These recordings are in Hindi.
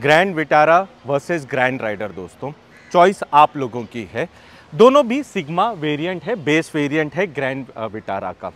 grand Vitara versus Grand Rider दोस्तों चॉइस आप लोगों की है दोनों भी सिग्मा वेरिएंट है बेस वेरिएंट है ग्रैंड विटारा का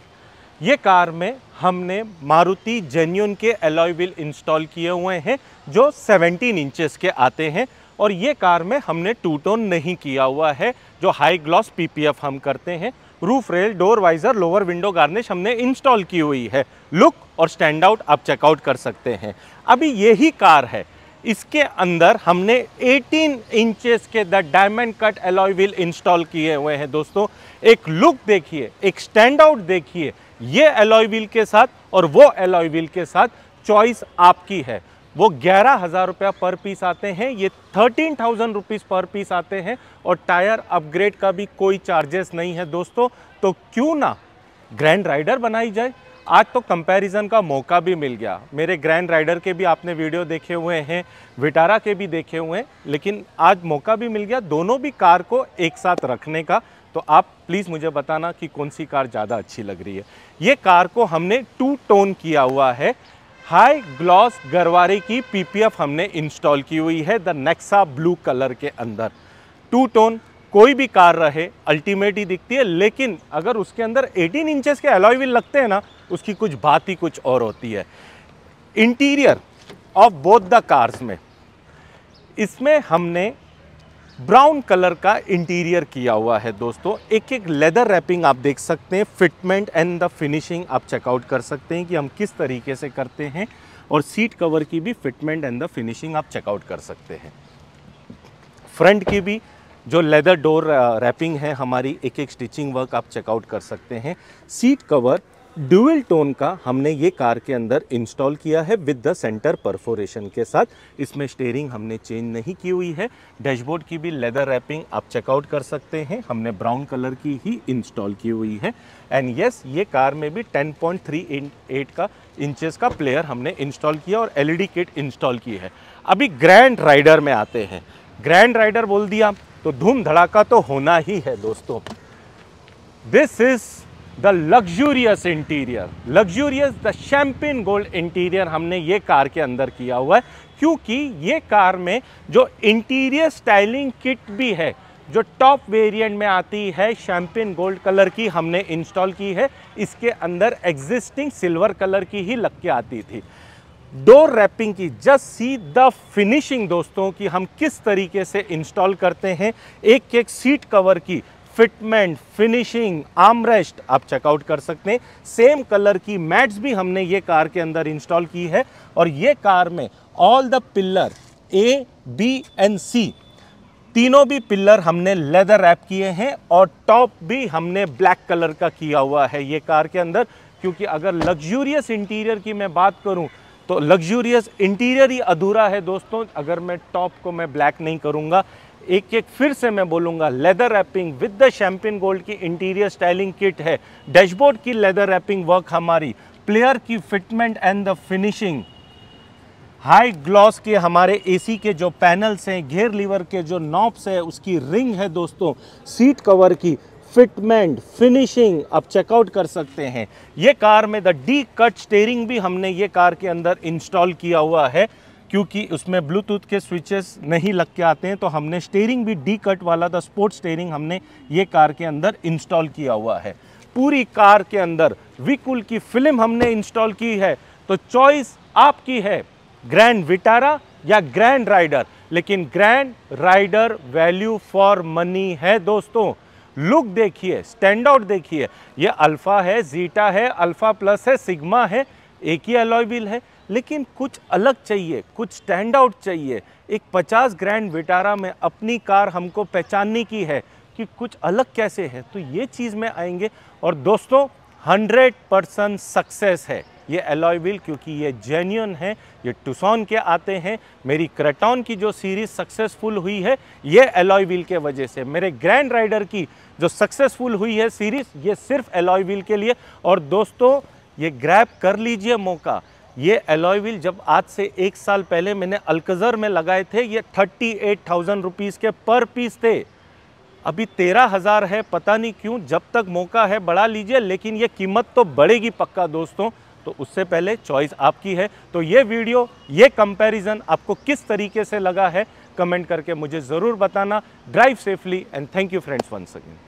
ये कार में हमने मारुति जेन्यून के एलॉय व्हील इंस्टॉल किए हुए हैं जो 17 इंचेस के आते हैं और ये कार में हमने टू टोन नहीं किया हुआ है जो हाई ग्लॉस पीपीएफ हम करते हैं roof rail door visor lower window garnish हमने इंस्टॉल की हुई है लुक और स्टैंड आउट आप चेकआउट कर सकते हैं अभी यही कार है इसके अंदर हमने 18 इंचेस के the diamond cut alloy wheel install किए हुए हैं दोस्तों एक लुक देखिए एक स्टैंड आउट देखिए ये एलॉय व्हील के साथ और वो एलॉय व्हील के साथ चॉइस आपकी है वो ग्यारह हज़ार रुपया पर पीस आते हैं ये thirteen thousand rupees per piece आते हैं और टायर अपग्रेड का भी कोई चार्जेस नहीं है दोस्तों तो क्यों ना ग्रैंड राइडर बनाई जाए आज तो कंपैरिजन का मौका भी मिल गया मेरे ग्रैंड राइडर के भी आपने वीडियो देखे हुए हैं विटारा के भी देखे हुए हैं लेकिन आज मौका भी मिल गया दोनों भी कार को एक साथ रखने का तो आप प्लीज़ मुझे बताना कि कौन सी कार ज़्यादा अच्छी लग रही है ये कार को हमने टू टोन किया हुआ है हाई ग्लॉस गरवारे की पीपीएफ हमने इंस्टॉल की हुई है द नेक्सा ब्लू कलर के अंदर टू टोन कोई भी कार रहे अल्टीमेट ही दिखती है लेकिन अगर उसके अंदर 18 इंचेस के अलॉय व्हील लगते हैं ना उसकी कुछ बात ही कुछ और होती है interior of both the cars में इसमें हमने ब्राउन कलर का इंटीरियर किया हुआ है दोस्तों एक एक लेदर रैपिंग आप देख सकते हैं फिटमेंट एंड द फिनिशिंग आप चेकआउट कर सकते हैं कि हम किस तरीके से करते हैं और सीट कवर की भी फिटमेंट एंड द फिनिशिंग आप चेकआउट कर सकते हैं फ्रंट की भी जो लेदर डोर रैपिंग है हमारी एक एक स्टिचिंग वर्क आप चेकआउट कर सकते हैं सीट कवर ड्यूअल टोन का हमने ये कार के अंदर इंस्टॉल किया है विद द सेंटर परफोरेशन के साथ इसमें स्टेयरिंग हमने चेंज नहीं की हुई है डैशबोर्ड की भी लेदर रैपिंग आप चेकआउट कर सकते हैं हमने ब्राउन कलर की ही इंस्टॉल की हुई है एंड येस ये कार में भी 10.38 का इंचेस का प्लेयर हमने इंस्टॉल किया और एल किट इंस्टॉल की है अभी ग्रैंड राइडर में आते हैं ग्रैंड राइडर बोल दिया तो धूम धड़ाका तो होना ही है दोस्तों this is the luxurious interior luxurious the champagne gold interior हमने ये कार के अंदर किया हुआ है क्योंकि ये कार में जो इंटीरियर स्टाइलिंग किट भी है जो टॉप वेरिएंट में आती है शैम्पिन गोल्ड कलर की हमने इंस्टॉल की है इसके अंदर एग्जिस्टिंग सिल्वर कलर की ही लग के आती थी डोर रैपिंग की जस्ट सी द फिनिशिंग दोस्तों कि हम किस तरीके से इंस्टॉल करते हैं एक एक सीट कवर की फिटमेंट फिनिशिंग आमरेस्ट आप चेकआउट कर सकते हैं सेम कलर की मैट्स भी हमने ये कार के अंदर इंस्टॉल की है और ये कार में all the pillar A B and C तीनों भी पिल्लर हमने लेदर रैप किए हैं और टॉप भी हमने ब्लैक कलर का किया हुआ है ये कार के अंदर क्योंकि अगर लग्जूरियस इंटीरियर की मैं बात करूं तो लग्जूरियस इंटीरियर ही अधूरा है दोस्तों अगर मैं टॉप को मैं ब्लैक नहीं करूँगा एक एक फिर से मैं बोलूंगा leather wrapping with the champagne gold की इंटीरियर स्टाइलिंग किट है डैशबोर्ड की लेदर रैपिंग वर्क हमारी प्लेयर की fitment and the finishing high gloss के हमारे एसी के जो पैनल्स हैं घेर लीवर के जो नॉब्स है उसकी रिंग है दोस्तों सीट कवर की फिटमेंट फिनिशिंग आप चेकआउट कर सकते हैं ये कार में द डी कट स्टेयरिंग भी हमने ये कार के अंदर इंस्टॉल किया हुआ है क्योंकि उसमें ब्लूटूथ के स्विचेस नहीं लग के आते हैं तो हमने स्टेयरिंग भी डी कट वाला द स्पोर्ट स्टेयरिंग हमने ये कार के अंदर इंस्टॉल किया हुआ है पूरी कार के अंदर विकुल की फिल्म हमने इंस्टॉल की है तो चॉइस आपकी है ग्रैंड विटारा या ग्रैंड राइडर लेकिन Grand Rider value for money है दोस्तों लुक देखिए स्टैंड आउट देखिए ये अल्फ़ा है जीटा है अल्फ़ा प्लस है सिग्मा है एक ही अलॉयबिल है लेकिन कुछ अलग चाहिए कुछ स्टैंड आउट चाहिए एक 50 ग्रैंड विटारा में अपनी कार हमको पहचानने की है कि कुछ अलग कैसे है तो ये चीज़ में आएंगे और दोस्तों 100 परसेंट सक्सेस है ये एलॉय व्हील क्योंकि ये जेन्यून है ये टूसॉन के आते हैं मेरी क्रेटॉन की जो सीरीज़ सक्सेसफुल हुई है ये एलॉय व्हील के वजह से मेरे ग्रैंड राइडर की जो सक्सेसफुल हुई है सीरीज़ ये सिर्फ एलॉय व्हील के लिए और दोस्तों ये ग्रैप कर लीजिए मौका ये एलॉय व्हील जब आज से एक साल पहले मैंने अलकज़र में लगाए थे ये थर्टी एट थाउजेंड रुपीज़ के पर पीस थे अभी तेरह हज़ार है पता नहीं क्यों जब तक मौका है बढ़ा लीजिए लेकिन ये कीमत तो बढ़ेगी पक्का दोस्तों तो उससे पहले चॉइस आपकी है तो ये वीडियो ये कंपैरिजन आपको किस तरीके से लगा है कमेंट करके मुझे ज़रूर बताना drive safely and thank you friends once again